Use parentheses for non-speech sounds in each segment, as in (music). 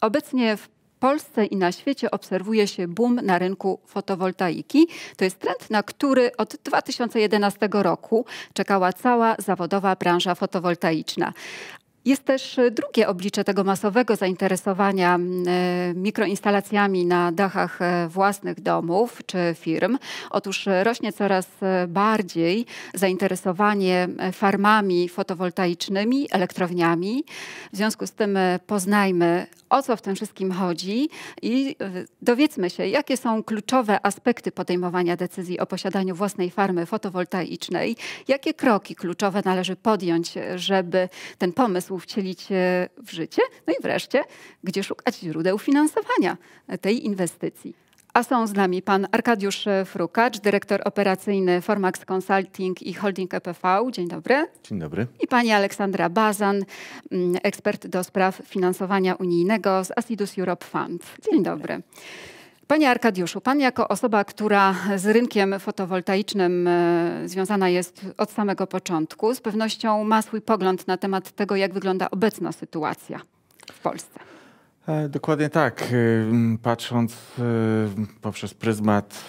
Obecnie w Polsce i na świecie obserwuje się boom na rynku fotowoltaiki. To jest trend, na który od 2011 roku czekała cała zawodowa branża fotowoltaiczna. Jest też drugie oblicze tego masowego zainteresowania mm, e, mikroinstalacjami na dachach e, własnych domów czy firm. Otóż rośnie coraz e, bardziej zainteresowanie farmami fotowoltaicznymi, elektrowniami. W związku z tym poznajmy o co w tym wszystkim chodzi i y, dowiedzmy się, jakie są kluczowe aspekty podejmowania decyzji o posiadaniu własnej farmy fotowoltaicznej, jakie kroki kluczowe należy podjąć, żeby ten pomysł wcielić e, w życie, no i wreszcie, gdzie szukać źródeł finansowania tej inwestycji. A są z nami pan Arkadiusz Frukacz, dyrektor operacyjny Formax Consulting i Holding EPV. Dzień dobry. Dzień dobry. I pani Aleksandra Bazan, mm, ekspert do spraw finansowania unijnego z Asidus Europe Fund. Dzień dobry. Panie Arkadiuszu, Pan jako osoba, która z rynkiem fotowoltaicznym e, związana jest od samego początku, z pewnością ma swój pogląd na temat tego, jak wygląda obecna sytuacja w Polsce. E, dokładnie tak. E, patrząc e, poprzez pryzmat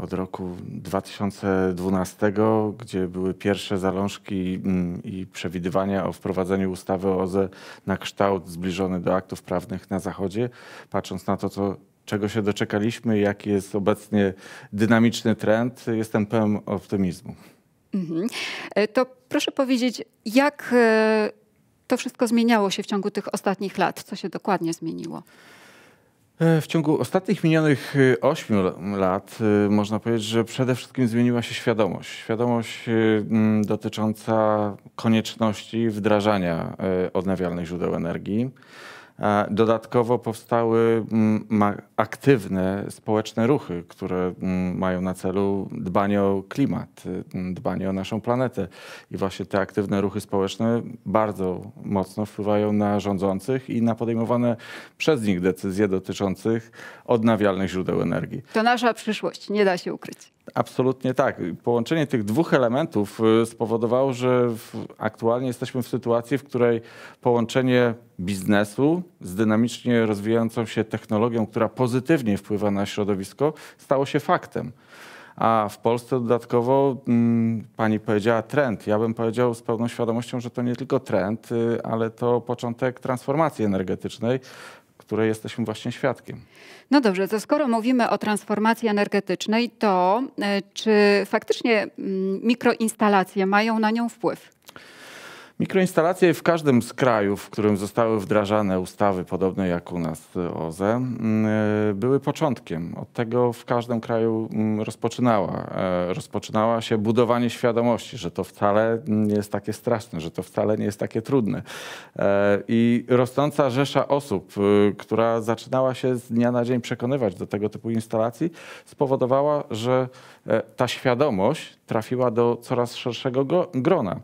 od roku 2012, gdzie były pierwsze zalążki i przewidywania o wprowadzeniu ustawy o OZE na kształt zbliżony do aktów prawnych na Zachodzie, patrząc na to, co czego się doczekaliśmy, jaki jest obecnie dynamiczny trend, jestem pełen optymizmu. Mhm. To proszę powiedzieć, jak to wszystko zmieniało się w ciągu tych ostatnich lat? Co się dokładnie zmieniło? E, w ciągu ostatnich minionych 8 e, lat e, można powiedzieć, że przede wszystkim zmieniła się świadomość. Świadomość dotycząca konieczności wdrażania odnawialnych źródeł energii. Dodatkowo powstały mm, aktywne społeczne ruchy, które mm, mają na celu dbanie o klimat, y, mm, dbanie o naszą planetę. I właśnie te aktywne ruchy społeczne bardzo mocno wpływają na rządzących i na podejmowane przez nich decyzje dotyczących odnawialnych źródeł energii. To nasza przyszłość, nie da się ukryć. Absolutnie tak. Połączenie tych dwóch elementów y, spowodowało, że aktualnie jesteśmy w sytuacji, w której połączenie biznesu z dynamicznie rozwijającą się technologią, która pozytywnie wpływa na środowisko, stało się faktem. A w Polsce dodatkowo mm, pani powiedziała trend. Ja bym powiedział z pełną świadomością, że to nie tylko trend, y, ale to początek transformacji energetycznej, której jesteśmy właśnie świadkiem. No dobrze, to skoro mówimy o transformacji energetycznej, to e, czy faktycznie mm, mikroinstalacje mają na nią wpływ? Mikroinstalacje w każdym z krajów, w którym zostały wdrażane ustawy podobne jak u nas OZE, mm, były początkiem. Od tego w każdym kraju mm, rozpoczynała, e, rozpoczynała się budowanie świadomości, że to wcale mm, nie jest takie straszne, że to wcale nie jest takie trudne. E, I rosnąca rzesza osób, y, która zaczynała się z dnia na dzień przekonywać do tego typu instalacji, spowodowała, że e, ta świadomość trafiła do coraz szerszego grona.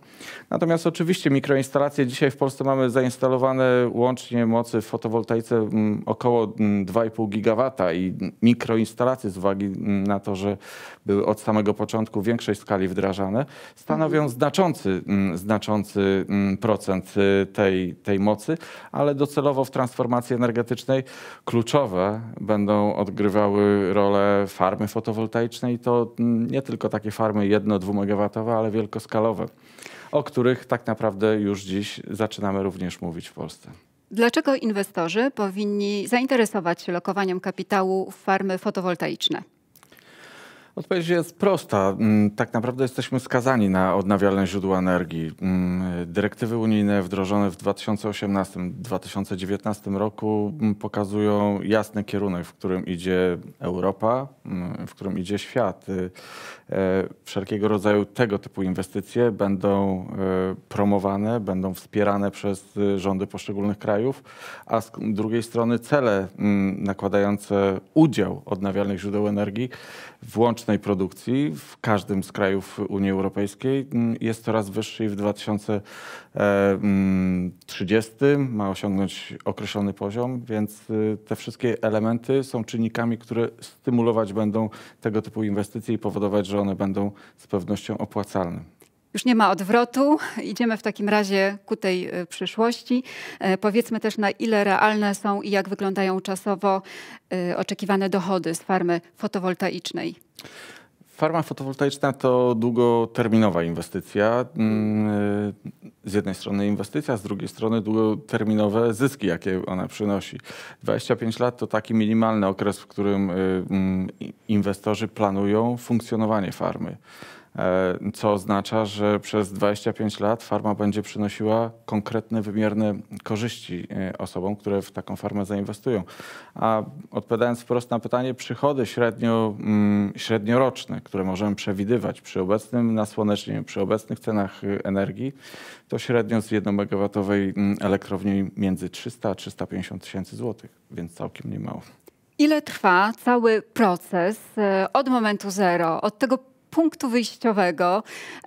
Natomiast oczywiście mikroinstalacje dzisiaj w Polsce mamy zainstalowane łącznie mocy w fotowoltaice mm, około 2,5 mm, gigawata i mikroinstalacje z uwagi mm, na to, że były od samego początku w większej skali wdrażane, stanowią mhm. znaczący, znaczący procent y, tej, tej mocy, ale docelowo w transformacji energetycznej kluczowe będą odgrywały rolę farmy fotowoltaiczne i to nie tylko takie farmy jedno dwumegawatowe, ale wielkoskalowe, o których tak naprawdę już dziś zaczynamy również mówić w Polsce. Dlaczego inwestorzy powinni zainteresować się lokowaniem kapitału w farmy fotowoltaiczne? Odpowiedź jest prosta. Mm, tak naprawdę jesteśmy skazani na odnawialne źródła energii. Mm, dyrektywy unijne wdrożone w 2018-2019 roku mm, pokazują jasny kierunek, w którym idzie Europa, w którym idzie świat. Y, e, wszelkiego rodzaju tego typu inwestycje będą e, promowane, będą wspierane przez y, rządy poszczególnych krajów, a z drugiej strony cele nakładające udział odnawialnych źródeł energii włącznie rocznej produkcji w każdym z krajów Unii Europejskiej mm, jest coraz wyższy i w 2030 mm, ma osiągnąć określony poziom, więc y, te wszystkie elementy są czynnikami, które stymulować będą tego typu inwestycje i powodować, że one będą z pewnością opłacalne. Już nie ma odwrotu, idziemy w takim razie ku tej e, przyszłości. E, powiedzmy też, na ile realne są i jak wyglądają czasowo e, oczekiwane dochody z farmy fotowoltaicznej. Farma fotowoltaiczna to długoterminowa inwestycja. Mm, z jednej strony inwestycja, z drugiej strony długoterminowe zyski, jakie ona przynosi. 25 lat to taki minimalny okres, w którym mm, inwestorzy planują funkcjonowanie farmy. E, co oznacza, że przez 25 lat farma będzie przynosiła konkretne, wymierne korzyści e, osobom, które w taką farmę zainwestują. A odpowiadając wprost na pytanie, przychody średnio, mm, średnioroczne, które możemy przewidywać przy obecnym nasłonecznieniu, przy obecnych cenach e, energii, to średnio z 1 megawatowej mm, elektrowni między 300 a 350 tysięcy złotych, więc całkiem niemało. Ile trwa cały proces od momentu zero, od tego punktu wyjściowego,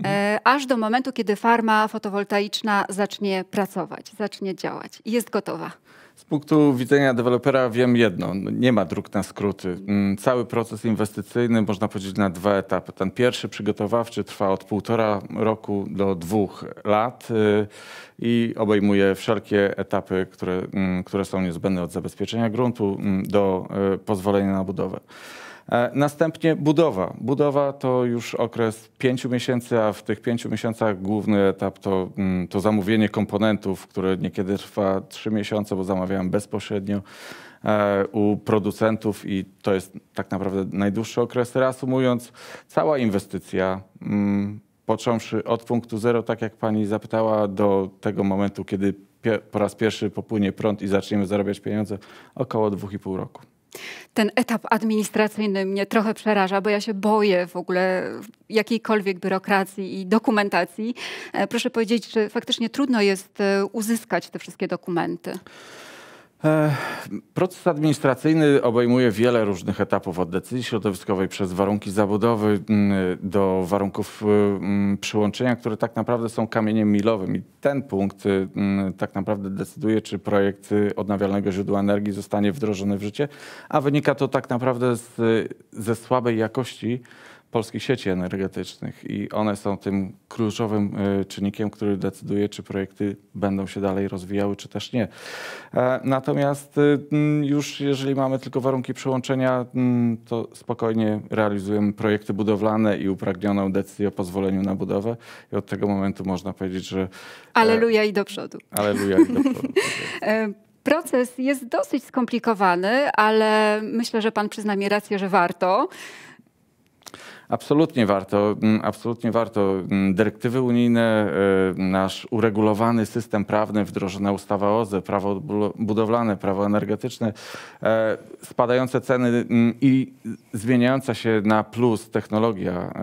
e, aż do momentu, kiedy farma fotowoltaiczna zacznie pracować, zacznie działać i jest gotowa. Z punktu widzenia dewelopera wiem jedno, nie ma dróg na skróty. Mm, cały proces inwestycyjny można podzielić na dwa etapy. Ten pierwszy przygotowawczy trwa od półtora roku do dwóch lat y, i obejmuje wszelkie etapy, które, mm, które są niezbędne od zabezpieczenia gruntu mm, do y, pozwolenia na budowę. E, następnie budowa. Budowa to już okres pięciu miesięcy, a w tych pięciu miesiącach główny etap to, mm, to zamówienie komponentów, które niekiedy trwa trzy miesiące, bo zamawiałem bezpośrednio e, u producentów i to jest tak naprawdę najdłuższy okres. Reasumując, cała inwestycja, mm, począwszy od punktu zero, tak jak pani zapytała, do tego momentu, kiedy po raz pierwszy popłynie prąd i zaczniemy zarabiać pieniądze, około 2,5 roku ten etap administracyjny mnie trochę przeraża, bo ja się boję w ogóle jakiejkolwiek biurokracji i dokumentacji. E, proszę powiedzieć, czy faktycznie trudno jest e, uzyskać te wszystkie dokumenty? Proces administracyjny obejmuje wiele różnych etapów, od decyzji środowiskowej przez warunki zabudowy mm, do warunków y, mm, przyłączenia, które tak naprawdę są kamieniem milowym. I ten punkt y, mm, tak naprawdę decyduje, czy projekt y, odnawialnego źródła energii zostanie wdrożony w życie, a wynika to tak naprawdę z, ze słabej jakości polskich sieci energetycznych i one są tym kluczowym e, czynnikiem, który decyduje, czy projekty będą się dalej rozwijały, czy też nie. E, natomiast e, już jeżeli mamy tylko warunki przyłączenia, to spokojnie realizujemy projekty budowlane i upragnioną decyzję o pozwoleniu na budowę i od tego momentu można powiedzieć, że... Aleluja i do przodu. Aleluja i do przodu. Tak (laughs) proces jest dosyć skomplikowany, ale myślę, że pan przyzna mi rację, że warto. Absolutnie warto, mm, absolutnie warto. Mm, dyrektywy unijne, y, nasz uregulowany system prawny, wdrożona ustawa OZE, prawo budowlane, prawo energetyczne, e, spadające ceny mm, i zmieniająca się na plus technologia,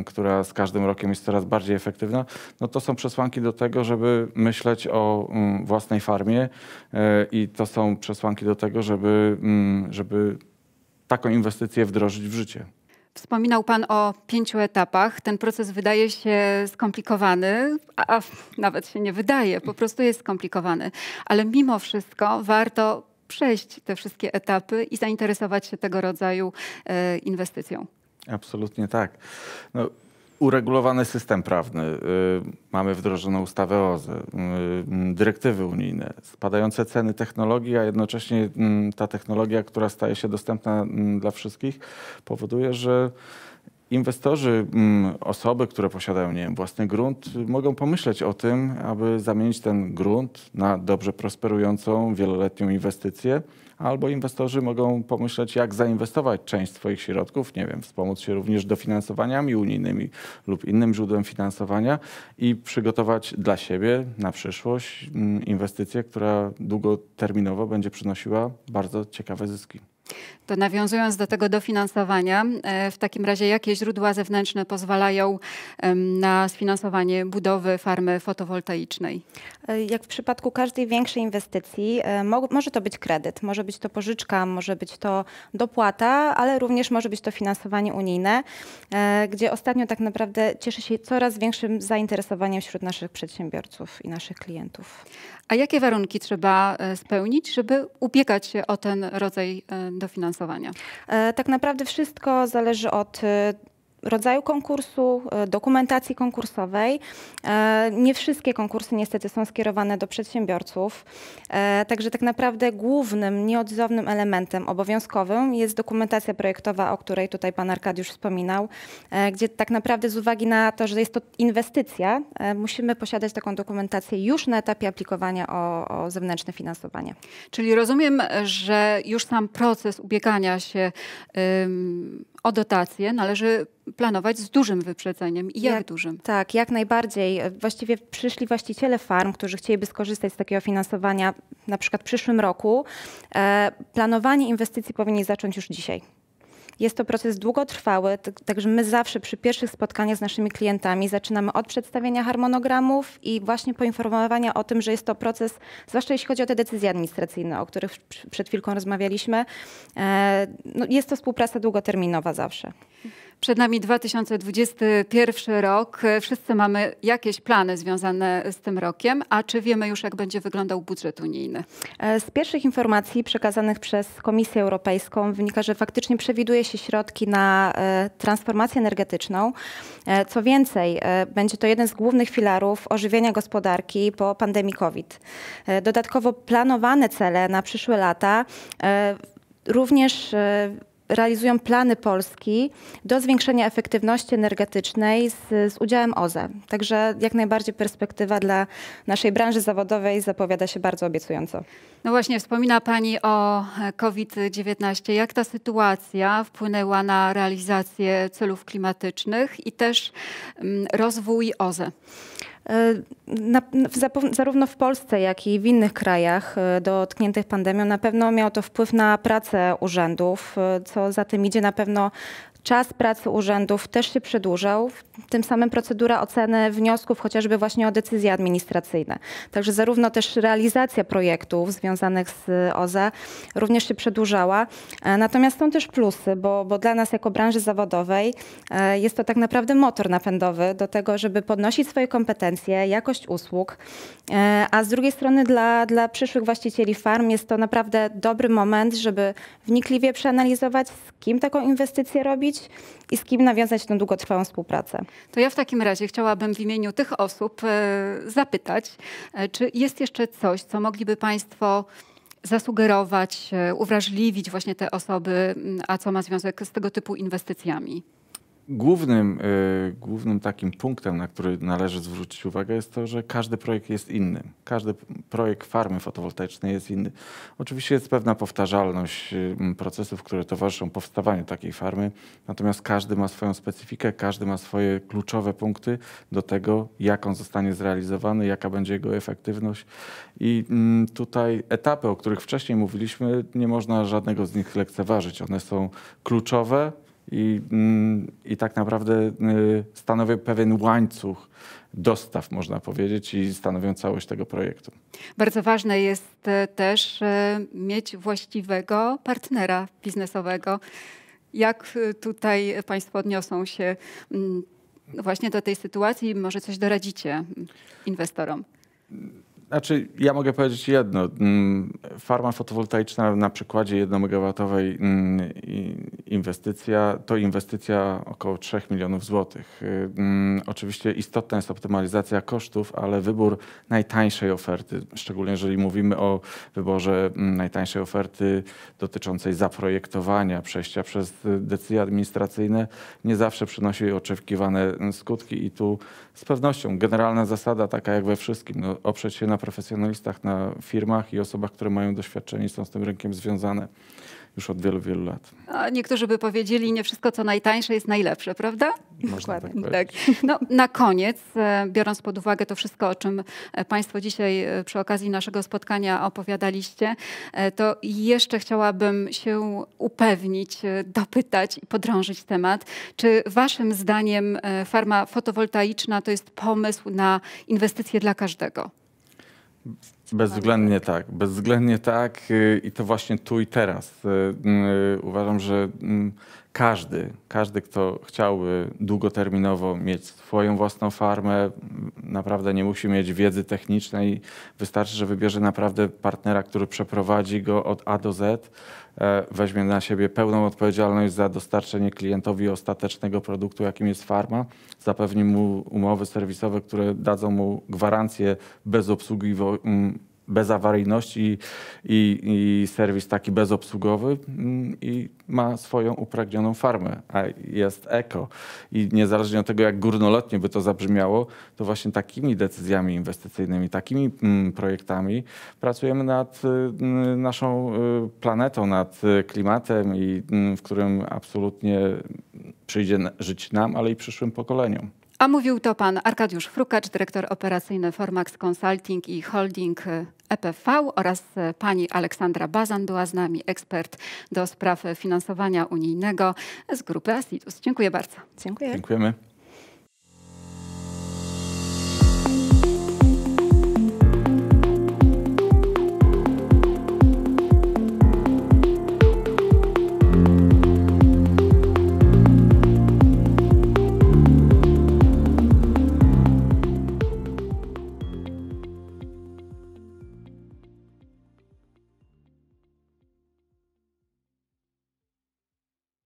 y, która z każdym rokiem jest coraz bardziej efektywna, no to są przesłanki do tego, żeby myśleć o własnej farmie y, i to są przesłanki do tego, żeby, żeby taką inwestycję wdrożyć w życie. Wspominał Pan o pięciu etapach. Ten proces wydaje się skomplikowany, a, a nawet się nie wydaje, po prostu jest skomplikowany. Ale mimo wszystko warto przejść te wszystkie etapy i zainteresować się tego rodzaju e, inwestycją. Absolutnie tak. No, uregulowany system prawny. Y, mamy wdrożoną ustawę OZE, y, y, dyrektywy unijne, spadające ceny technologii, a jednocześnie ta technologia, która staje się dostępna dla wszystkich, powoduje, że inwestorzy, mm, osoby, które posiadają nie wiem, własny grunt, mogą pomyśleć o tym, aby zamienić ten grunt na dobrze prosperującą, wieloletnią inwestycję, albo inwestorzy mogą pomyśleć, jak zainwestować część swoich środków, nie wiem, wspomóc się również dofinansowaniami unijnymi lub innym źródłem finansowania i przygotować dla siebie na przyszłość mm, inwestycję, która długoterminowo będzie przynosiła bardzo ciekawe zyski. To nawiązując do tego dofinansowania, e, w takim razie jakie źródła zewnętrzne pozwalają na sfinansowanie budowy farmy fotowoltaicznej? E, jak w przypadku każdej większej inwestycji, e, mo może to być kredyt, może być to pożyczka, może być to dopłata, ale również może być to finansowanie unijne, gdzie ostatnio tak naprawdę cieszy się coraz większym zainteresowaniem wśród naszych przedsiębiorców i naszych klientów. A jakie warunki trzeba spełnić, żeby ubiegać się o ten rodzaj dofinansowania? E, tak naprawdę wszystko zależy od e, rodzaju konkursu, e, dokumentacji konkursowej. E, nie wszystkie konkursy niestety są skierowane do przedsiębiorców, e, także tak naprawdę głównym, nieodzownym elementem obowiązkowym jest dokumentacja projektowa, o której tutaj pan Arkadiusz wspominał, gdzie tak naprawdę z uwagi na to, że jest to inwestycja, musimy posiadać taką dokumentację już na etapie aplikowania o, o zewnętrzne finansowanie. Czyli rozumiem, że już sam proces ubiegania się o dotacje należy planować z dużym wyprzedzeniem. I jak, jak, dużym? Tak, jak najbardziej. Właściwie przyszli właściciele farm, którzy chcieliby skorzystać z takiego finansowania na przykład w przyszłym roku, e, planowanie inwestycji powinni zacząć już dzisiaj. Jest to proces długotrwały, także my zawsze przy pierwszych spotkaniach z naszymi klientami zaczynamy od przedstawienia harmonogramów i właśnie poinformowania o tym, że jest to proces, zwłaszcza jeśli chodzi o te decyzje administracyjne, o których przed chwilką rozmawialiśmy. E, no, jest to współpraca długoterminowa zawsze. Przed nami 2021 rok. Wszyscy mamy jakieś plany związane z tym rokiem, a czy wiemy już, jak będzie wyglądał budżet unijny? E, z pierwszych informacji przekazanych przez Komisję Europejską wynika, że faktycznie przewiduje się środki na e, transformację energetyczną. E, co więcej, będzie to jeden z głównych filarów ożywienia gospodarki po pandemii COVID. Dodatkowo planowane cele na przyszłe lata również realizują plany Polski do zwiększenia efektywności energetycznej z, z udziałem OZE. Także jak najbardziej perspektywa dla naszej branży zawodowej zapowiada się bardzo obiecująco. No właśnie, wspomina Pani o COVID-19. Jak ta sytuacja wpłynęła na realizację celów klimatycznych i też mm, rozwój OZE? E, na, zarówno w Polsce, jak i w innych krajach e, dotkniętych pandemią na pewno miał to wpływ na pracę urzędów. E, co za tym idzie, na pewno Czas pracy urzędów też się przedłużał, tym samym procedura oceny wniosków chociażby właśnie o decyzje administracyjne. Także zarówno też realizacja projektów związanych z OZE również się przedłużała. E, natomiast są też plusy, bo, bo dla nas jako branży zawodowej e, jest to tak naprawdę motor napędowy do tego, żeby podnosić swoje kompetencje, jakość usług, e, a z drugiej strony dla, dla przyszłych właścicieli farm jest to naprawdę dobry moment, żeby wnikliwie przeanalizować, z kim taką inwestycję robić, zrobić i z kim nawiązać tę długotrwałą współpracę. To ja w takim razie chciałabym w imieniu tych osób e, zapytać, e, czy jest jeszcze coś, co mogliby Państwo zasugerować, e, uwrażliwić właśnie te osoby, a co ma związek z tego typu inwestycjami? głównym, y, głównym takim punktem, na który należy zwrócić uwagę, jest to, że każdy projekt jest inny. Każdy projekt farmy fotowoltaicznej jest inny. Oczywiście jest pewna powtarzalność e, procesów, które towarzyszą powstawaniu takiej farmy, natomiast każdy ma swoją specyfikę, każdy ma swoje kluczowe punkty do tego, jak on zostanie zrealizowany, jaka będzie jego efektywność. I y, tutaj etapy, o których wcześniej mówiliśmy, nie można żadnego z nich lekceważyć. One są kluczowe, i, mm, i tak naprawdę y, stanowią pewien łańcuch dostaw, można powiedzieć, i stanowią całość tego projektu. Bardzo ważne jest e, też e, mieć właściwego partnera biznesowego. Jak e, tutaj Państwo odniosą się mm, właśnie do tej sytuacji i może coś doradzicie mm, inwestorom? Znaczy, ja mogę powiedzieć jedno. Mm, farma fotowoltaiczna na przykładzie 1 megawatowej mm, inwestycja to inwestycja około 3 milionów złotych. Y, mm, oczywiście istotna jest optymalizacja kosztów, ale wybór najtańszej oferty, szczególnie jeżeli mówimy o wyborze najtańszej oferty dotyczącej zaprojektowania, przejścia przez decyzje administracyjne, nie zawsze przynosi oczekiwane skutki i tu z pewnością generalna zasada taka jak we wszystkim, no, oprzeć się na profesjonalistach, na firmach i osobach, które mają doświadczenie i są z tym rynkiem związane już od wielu, wielu lat. A niektórzy by powiedzieli, nie wszystko co najtańsze jest najlepsze, prawda? Można tak Dokładnie. Tak, tak. No, na koniec, e, biorąc pod uwagę to wszystko, o czym e, Państwo dzisiaj e, przy okazji naszego spotkania opowiadaliście, to jeszcze chciałabym się upewnić, dopytać i podrążyć temat. Czy Waszym zdaniem farma fotowoltaiczna to jest pomysł na inwestycje dla każdego? Bezwzględnie tak, bezwzględnie tak y, i to właśnie tu i teraz. Y, y, uważam, że mm, każdy, każdy, kto chciałby długoterminowo mieć swoją własną farmę, mm, naprawdę nie musi mieć wiedzy technicznej. Wystarczy, że wybierze naprawdę partnera, który przeprowadzi go od A do Z E, weźmie na siebie pełną odpowiedzialność za dostarczenie klientowi ostatecznego produktu, jakim jest farma, zapewni mu umowy serwisowe, które dadzą mu gwarancję bez obsługi bezawaryjność i, i, i, serwis taki bezobsługowy mm, i ma swoją upragnioną farmę, a jest eko. I niezależnie od tego, jak górnolotnie by to zabrzmiało, to właśnie takimi decyzjami inwestycyjnymi, takimi mm, projektami pracujemy nad y, y, naszą y, planetą, nad klimatem, i, mm, w którym absolutnie przyjdzie żyć nam, ale i przyszłym pokoleniom. A mówił to pan Arkadiusz Frukacz, dyrektor operacyjny Formax Consulting i Holding EPV e oraz e, pani Aleksandra Bazan była z nami, ekspert do spraw finansowania unijnego z grupy Asidus. Dziękuję bardzo. Dziękuję. Dziękujemy.